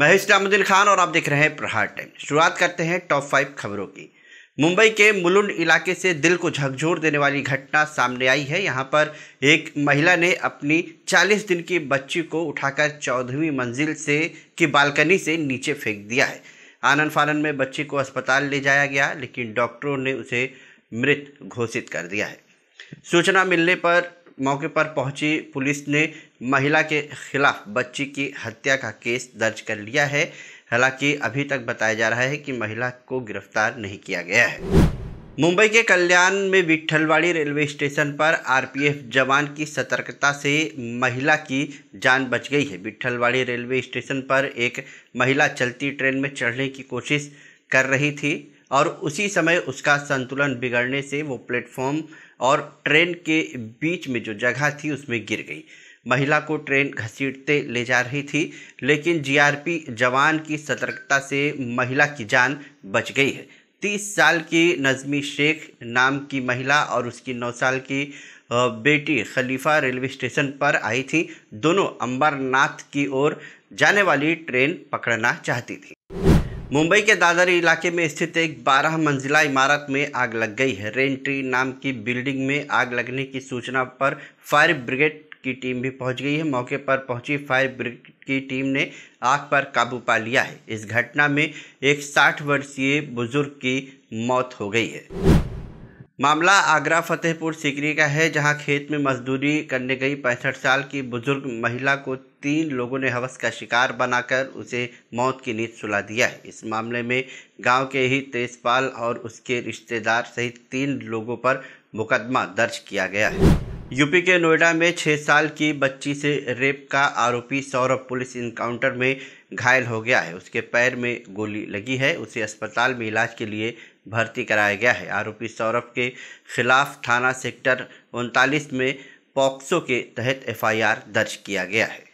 महेश नामुद्दीन खान और आप देख रहे हैं प्रहार टाइम शुरुआत करते हैं टॉप फाइव खबरों की मुंबई के मुलुंड इलाके से दिल को झकझोर देने वाली घटना सामने आई है यहाँ पर एक महिला ने अपनी 40 दिन की बच्ची को उठाकर चौदहवीं मंजिल से की बालकनी से नीचे फेंक दिया है आनंद फानन में बच्ची को अस्पताल ले जाया गया लेकिन डॉक्टरों ने उसे मृत घोषित कर दिया है सूचना मिलने पर मौके पर पहुंची पुलिस ने महिला के खिलाफ बच्ची की हत्या का केस दर्ज कर लिया है हालांकि अभी तक बताया जा रहा है कि महिला को गिरफ्तार नहीं किया गया है मुंबई के कल्याण में विठलवाड़ी रेलवे स्टेशन पर आरपीएफ जवान की सतर्कता से महिला की जान बच गई है विठलवाड़ी रेलवे स्टेशन पर एक महिला चलती ट्रेन में चढ़ने की कोशिश कर रही थी और उसी समय उसका संतुलन बिगड़ने से वो प्लेटफॉर्म और ट्रेन के बीच में जो जगह थी उसमें गिर गई महिला को ट्रेन घसीटते ले जा रही थी लेकिन जीआरपी जवान की सतर्कता से महिला की जान बच गई है तीस साल की नज़मी शेख नाम की महिला और उसकी नौ साल की बेटी खलीफा रेलवे स्टेशन पर आई थी दोनों अंबरनाथ की ओर जाने वाली ट्रेन पकड़ना चाहती थी मुंबई के दादरी इलाके में स्थित एक 12 मंजिला इमारत में आग लग गई है रेंट्री नाम की बिल्डिंग में आग लगने की सूचना पर फायर ब्रिगेड की टीम भी पहुंच गई है मौके पर पहुंची फायर ब्रिगेड की टीम ने आग पर काबू पा लिया है इस घटना में एक साठ वर्षीय बुजुर्ग की मौत हो गई है मामला आगरा फतेहपुर सीकरी का है जहां खेत में मजदूरी करने गई पैंसठ साल की बुजुर्ग महिला को तीन लोगों ने हवस का शिकार बनाकर उसे मौत की नींद सुला दिया है इस मामले में गांव के ही तेजपाल और उसके रिश्तेदार सहित तीन लोगों पर मुकदमा दर्ज किया गया है यूपी के नोएडा में छः साल की बच्ची से रेप का आरोपी सौरभ पुलिस इनकाउंटर में घायल हो गया है उसके पैर में गोली लगी है उसे अस्पताल में इलाज के लिए भर्ती कराया गया है आरोपी सौरभ के खिलाफ थाना सेक्टर उनतालीस में पॉक्सो के तहत एफआईआर दर्ज किया गया है